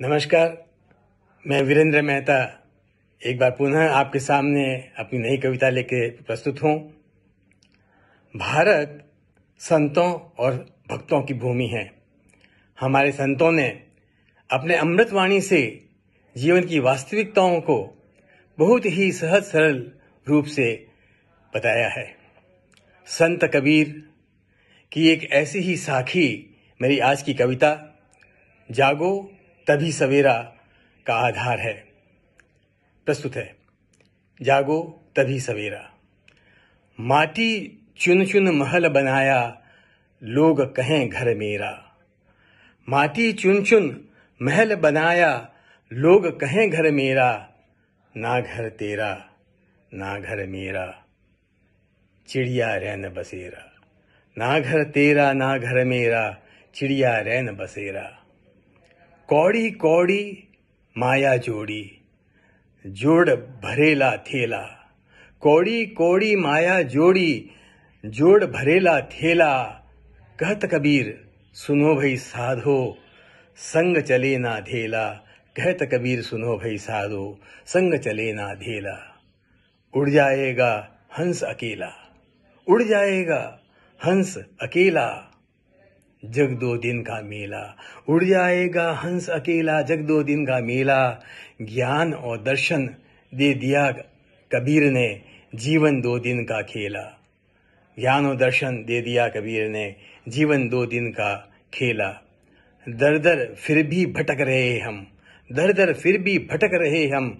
नमस्कार मैं वीरेंद्र मेहता एक बार पुनः आपके सामने अपनी नई कविता लेके प्रस्तुत हूँ भारत संतों और भक्तों की भूमि है हमारे संतों ने अपने अमृतवाणी से जीवन की वास्तविकताओं को बहुत ही सहज सरल रूप से बताया है संत कबीर की एक ऐसी ही साखी मेरी आज की कविता जागो तभी सवेरा का आधार है प्रस्तुत है जागो तभी सवेरा माटी चुन चुन महल बनाया लोग कहें घर मेरा माटी चुन चुन महल बनाया लोग कहें घर मेरा ना घर तेरा ना घर मेरा चिड़िया रैन बसेरा ना घर तेरा ना घर मेरा चिड़िया रैन बसेरा कौड़ी कौड़ी माया जोड़ी जोड़ भरेला थेला कौड़ी कौड़ी माया जोड़ी जोड़ भरेला थेला कहत कबीर सुनो भई साधो संग चले ना धेला कहत कबीर सुनो भई साधो संग चले ना धेला उड़ जाएगा हंस अकेला उड़ जाएगा हंस अकेला जग दो दिन का मेला उड़ जाएगा हंस अकेला जग दो दिन का मेला ज्ञान और दर्शन दे दिया कबीर ने जीवन दो दिन का खेला ज्ञान और दर्शन दे दिया कबीर ने जीवन दो दिन का खेला दर दर फिर भी भटक रहे हम दर दर फिर भी भटक रहे हम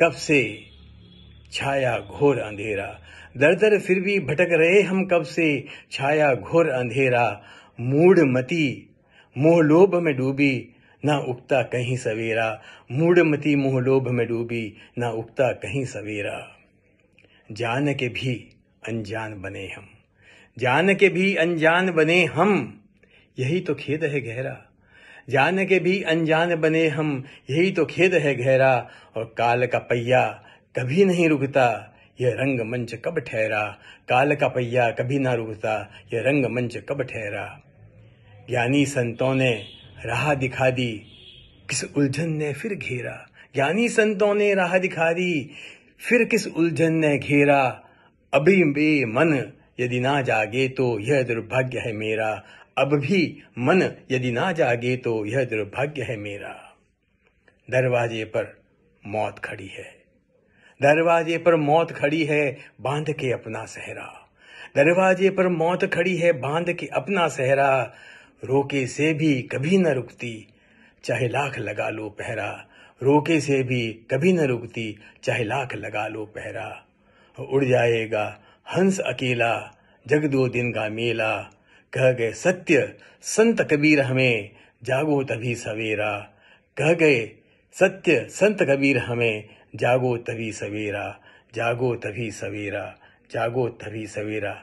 कब से छाया घोर अंधेरा दर दर फिर भी भटक रहे हम कब से छाया घोर अंधेरा मती मोहलोभ में डूबी ना उगता कहीं सवेरा मूढ़मती मोहलोभ में डूबी ना उगता कहीं सवेरा जान के भी अनजान बने हम जान के भी अनजान बने हम यही तो खेद है गहरा जान के भी अनजान बने हम यही तो खेद है गहरा और काल का पहिया कभी नहीं रुकता यह रंग मंच कब ठहरा काल का पहिया कभी ना रुकता यह रंग मंच कब ठहरा ज्ञानी संतों ने राह दिखा दी किस उलझन ने फिर घेरा ज्ञानी संतों ने राह दिखा दी फिर किस उलझन ने घेरा अभी भी मन यदि ना जागे तो यह दुर्भाग्य है मेरा अब भी मन यदि ना जागे तो यह दुर्भाग्य है मेरा दरवाजे पर मौत खड़ी है दरवाजे पर मौत खड़ी है बांध के अपना सहरा दरवाजे पर मौत खड़ी है बांध के अपना सहरा रोके से भी कभी न रुकती चाहे लाख लगा लो पहरा रोके से भी कभी न रुकती चाहे लाख लगा लो पहरा उड़ जाएगा हंस अकेला जग दो दिन का मेला कह गए सत्य संत कबीर हमें जागो तभी सवेरा कह गए सत्य संत कबीर हमें जागो तभी सवेरा जागो तभी सवेरा जागो तभी सवेरा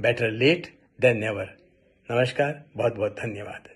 बेटर लेट देन नेवर नमस्कार बहुत बहुत धन्यवाद